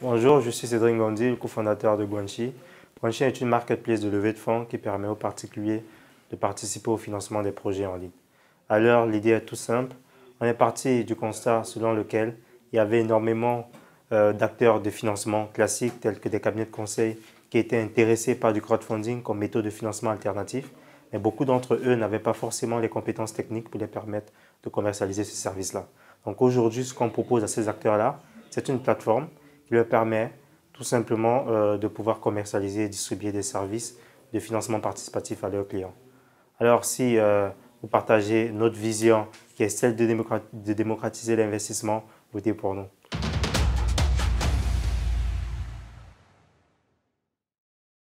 Bonjour, je suis Cédric Gondi, le cofondateur de Guanchi. Guanchi est une marketplace de levée de fonds qui permet aux particuliers de participer au financement des projets en ligne. Alors, l'idée est tout simple. On est parti du constat selon lequel il y avait énormément euh, d'acteurs de financement classiques tels que des cabinets de conseil qui étaient intéressés par du crowdfunding comme méthode de financement alternatif, mais beaucoup d'entre eux n'avaient pas forcément les compétences techniques pour les permettre de commercialiser ce service-là. Donc aujourd'hui, ce qu'on propose à ces acteurs-là, c'est une plateforme leur permet tout simplement euh, de pouvoir commercialiser et distribuer des services de financement participatif à leurs clients. Alors si euh, vous partagez notre vision qui est celle de, démocratiser l'investissement, votez pour nous.